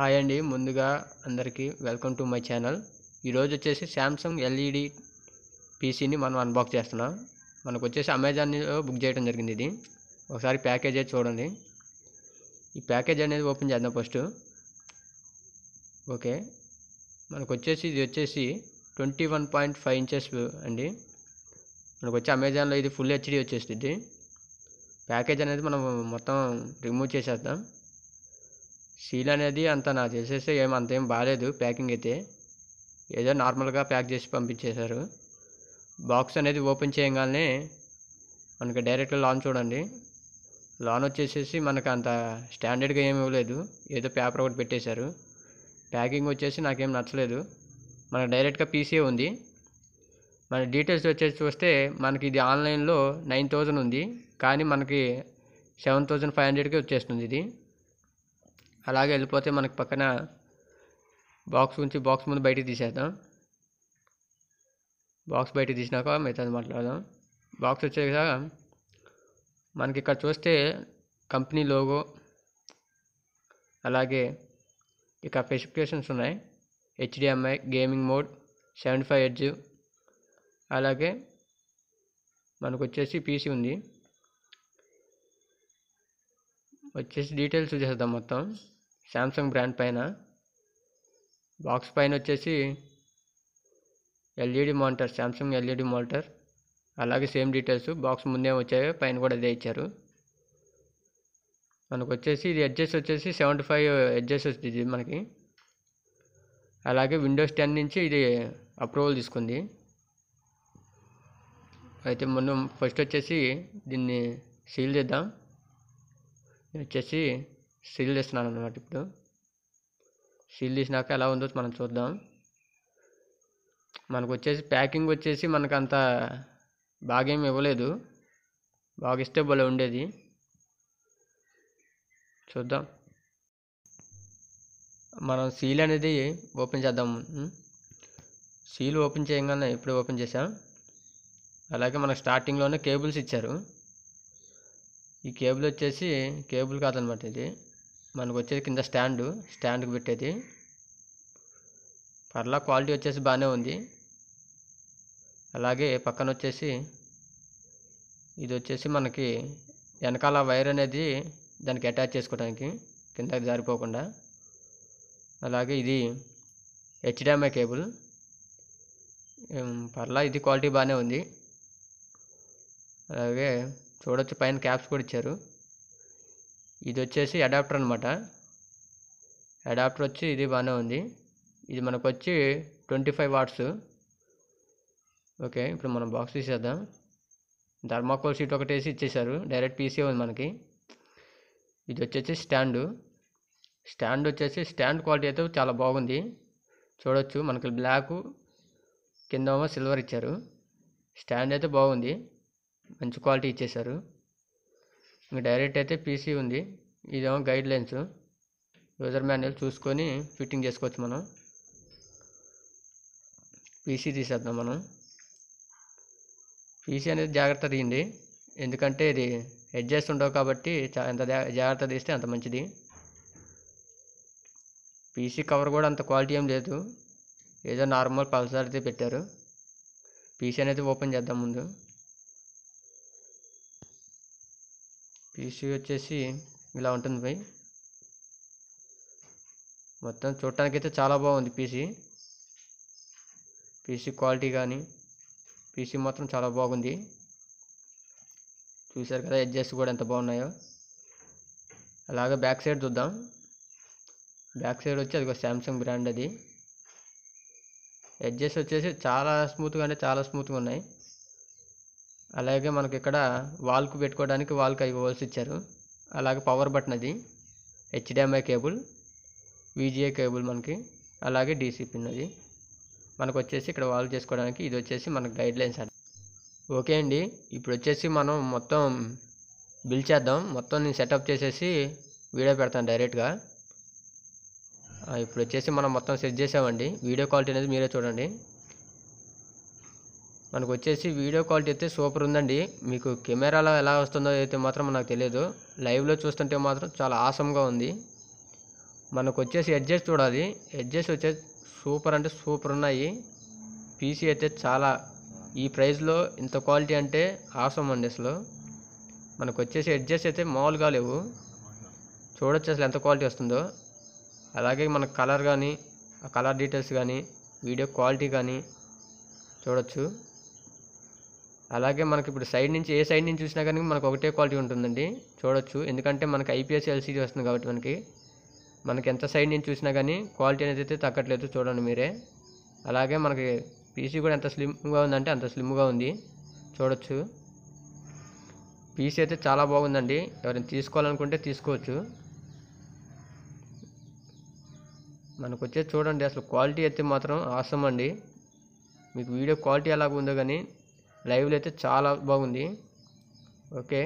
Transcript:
hi అండి ముందుగా అందరికీ వెల్కమ్ టు మై ఛానల్ ఈరోజు వచ్చేసి శాంసంగ్ ఎల్ఈడి పీసీని మనం అన్బాక్స్ చేస్తున్నాం మనకు వచ్చేసి అమెజాన్లో బుక్ చేయడం జరిగింది ఇది ఒకసారి ప్యాకేజ్ అయితే చూడండి ఈ ప్యాకేజ్ అనేది ఓపెన్ చేద్దాం ఫస్ట్ ఓకే మనకు వచ్చేసి ఇది వచ్చేసి twenty one point five inches అండి మనకు వచ్చి అమెజాన్లో ఇది ఫుల్ హెచ్డి వచ్చేస్తుంది ప్యాకేజ్ అనేది మనం మొత్తం రిమూవ్ చేసేద్దాం సీల్ అనేది అంత నా చేసేస్తే ఏం అంతేం బాగాలేదు ప్యాకింగ్ అయితే ఏదో నార్మల్గా ప్యాక్ చేసి పంపించేశారు బాక్స్ అనేది ఓపెన్ చేయగానే మనకి డైరెక్ట్గా లాన్ చూడండి లాన్ వచ్చేసేసి మనకు అంత స్టాండర్డ్గా ఏమి ఇవ్వలేదు ఏదో పేపర్ ఒకటి పెట్టేశారు ప్యాకింగ్ వచ్చేసి నాకేం నచ్చలేదు మనకు డైరెక్ట్గా పీసీఏ ఉంది మన డీటెయిల్స్ వచ్చేసి చూస్తే మనకి ఇది ఆన్లైన్లో నైన్ థౌజండ్ ఉంది కానీ మనకి సెవెన్ థౌజండ్ ఫైవ్ హండ్రెడ్కి వచ్చేస్తుంది ఇది అలాగే వెళ్ళిపోతే మనకు పక్కన బాక్స్ ఉంచి బాక్స్ ముందు బయటికి తీసేద్దాం బాక్స్ బయట తీసినాక మిగతా మాట్లాడదాం బాక్స్ వచ్చేసాక మనకి ఇక్కడ చూస్తే కంపెనీ లోగో అలాగే ఇక స్పెసిఫికేషన్స్ ఉన్నాయి HDMI gaming mode seventy five edge అలాగే మనకు వచ్చేసి పీసీ ఉంది వచ్చేసి డీటెయిల్స్ చూసేద్దాం మొత్తం శాంసంగ్ బ్రాండ్ పైన బాక్స్ పైన వచ్చేసి LED monitor Samsung LED monitor అలాగే సేమ్ డీటెయిల్స్ బాక్స్ ముందే వచ్చాయో పైన కూడా అదే ఇచ్చారు మనకు వచ్చేసి ఇది ఎడ్జెస్ వచ్చేసి సెవెంటీ ఫైవ్ ఎడ్జెస్ వస్తుంది మనకి అలాగే విండోస్ టెన్ నుంచి ఇది అప్రూవల్ తీసుకుంది అయితే మనం ఫస్ట్ వచ్చేసి దీన్ని సీల్ చేద్దాం నేను వచ్చేసి సీల్ చేస్తున్నాను అనమాట ఇప్పుడు సీల్ తీసినాక ఎలా ఉందో మనం చూద్దాం మనకు వచ్చేసి ప్యాకింగ్ వచ్చేసి మనకు అంత బాగేమి ఇవ్వలేదు బాగా ఇస్తే భలే ఉండేది చూద్దాం మనం సీల్ అనేది ఓపెన్ చేద్దాం సీల్ ఓపెన్ చేయగానే ఇప్పుడు ఓపెన్ చేసాం అలాగే మనకు స్టార్టింగ్లోనే కేబుల్స్ ఇచ్చారు ఈ కేబుల్ వచ్చేసి కేబుల్ కాదనమాట ఇది మనకు వచ్చేది కింద స్టాండు స్టాండ్కి పెట్టేది పర్లా క్వాలిటీ వచ్చేసి బాగానే ఉంది అలాగే పక్కన వచ్చేసి ఇది వచ్చేసి మనకి వెనకాల వైర్ అనేది దానికి అటాచ్ చేసుకోవడానికి కిందకి జారిపోకుండా అలాగే ఇది హెచ్డిఎంఐ కేబుల్ పర్లా ఇది క్వాలిటీ బాగానే ఉంది అలాగే చూడొచ్చు పైన క్యాప్స్ కూడా ఇచ్చారు ఇది వచ్చేసి అడాప్టర్ అనమాట అడాప్టర్ వచ్చి ఇది బాగానే ఉంది ఇది మనకు వచ్చి ట్వంటీ ఫైవ్ వాట్స్ ఓకే ఇప్పుడు మనం బాక్స్ తీసేద్దాం ధర్మాకోల్ సీట్ ఒకటి వేసి ఇచ్చేసారు డైరెక్ట్ పీసీ ఉంది మనకి ఇది వచ్చేసి స్టాండు స్టాండ్ వచ్చేసి స్టాండ్ క్వాలిటీ అయితే చాలా బాగుంది చూడొచ్చు మనకి బ్లాకు కింద సిల్వర్ ఇచ్చారు స్టాండ్ అయితే బాగుంది మంచి క్వాలిటీ ఇచ్చేశారు ఇంకా డైరెక్ట్ అయితే పీసీ ఉంది ఇదేమో గైడ్ లైన్స్ యూజర్ మాన్యువల్ చూసుకొని ఫిట్టింగ్ చేసుకోవచ్చు మనం పీసీ తీసేద్దాం మనం పీసీ అనేది జాగ్రత్త తీయండి ఎందుకంటే ఇది అడ్జస్ట్ ఉండవు కాబట్టి ఎంత జాగ్రత్త తీస్తే అంత మంచిది పీసీ కవర్ కూడా అంత క్వాలిటీ ఏం లేదు ఏదో నార్మల్ పల్సర్ అయితే పెట్టారు పీసీ అనేది ఓపెన్ చేద్దాం ముందు పీసీ వచ్చేసి ఇలా ఉంటుంది బై మొత్తం చూడటానికి అయితే చాలా బాగుంది పీసీ పీసీ క్వాలిటీ కానీ పీసీ మాత్రం చాలా బాగుంది చూశారు కదా ఎడ్జెస్ కూడా ఎంత బాగున్నాయో అలాగే బ్యాక్ సైడ్ చూద్దాం బ్యాక్ సైడ్ వచ్చి అది ఒక శాంసంగ్ బ్రాండ్ అది ఎడ్జెస్ వచ్చేసి చాలా స్మూత్గా అంటే చాలా స్మూత్గా ఉన్నాయి అలాగే మనకి ఇక్కడ వాల్కు పెట్టుకోవడానికి వాల్కు ఐదు హోల్స్ ఇచ్చారు అలాగే పవర్ బటన్ అది హెచ్డిఎంఐ కేబుల్ విజిఏ కేబుల్ మనకి అలాగే డీసీ పిన్ అది మనకు వచ్చేసి ఇక్కడ వాల్వ్ చేసుకోవడానికి ఇది వచ్చేసి మనకు గైడ్ లైన్స్ అది ఓకే అండి ఇప్పుడు వచ్చేసి మనం మొత్తం బిల్ చేద్దాం మొత్తం నేను సెటప్ చేసేసి వీడియో పెడతాను డైరెక్ట్గా ఇప్పుడు వచ్చేసి మనం మొత్తం సెట్ చేసామండి వీడియో క్వాలిటీ అనేది మీరే చూడండి మనకు వచ్చేసి వీడియో క్వాలిటీ అయితే సూపర్ ఉందండి మీకు కెమెరాలో ఎలా వస్తుందో అయితే మాత్రం నాకు తెలియదు లైవ్లో చూస్తుంటే మాత్రం చాలా ఆసంగా ఉంది మనకు వచ్చేసి ఎడ్జెస్ చూడాలి ఎడ్జెస్ వచ్చేసి సూపర్ అంటే సూపర్ ఉన్నాయి పీసీ అయితే చాలా ఈ ప్రైస్లో ఇంత క్వాలిటీ అంటే ఆసం అండి అసలు మనకు వచ్చేసి ఎడ్జెస్ అయితే మామూలుగా లేవు చూడొచ్చు అసలు ఎంత క్వాలిటీ వస్తుందో అలాగే మన కలర్ కానీ ఆ కలర్ డీటెయిల్స్ కానీ వీడియో క్వాలిటీ కానీ చూడొచ్చు అలాగే మనకి ఇప్పుడు సైడ్ నుంచి ఏ సైడ్ నుంచి చూసినా కానీ మనకు ఒకటే క్వాలిటీ ఉంటుందండి చూడొచ్చు ఎందుకంటే మనకి ఐపీఎస్ ఎల్సీడీ వస్తుంది కాబట్టి మనకి మనకి ఎంత సైడ్ నుంచి చూసినా కానీ క్వాలిటీ అనేది అయితే తగ్గట్లేదు చూడండి మీరే అలాగే మనకి పీసీ కూడా ఎంత స్లిమ్గా ఉందంటే అంత స్లిమ్గా ఉంది చూడొచ్చు పీసీ అయితే చాలా బాగుందండి ఎవరైనా తీసుకోవాలనుకుంటే తీసుకోవచ్చు మనకు వచ్చేది చూడండి అసలు క్వాలిటీ అయితే మాత్రం ఆసమండి అండి మీకు వీడియో క్వాలిటీ ఎలాగ ఉందో కానీ లైవ్లో అయితే చాలా బాగుంది ఓకే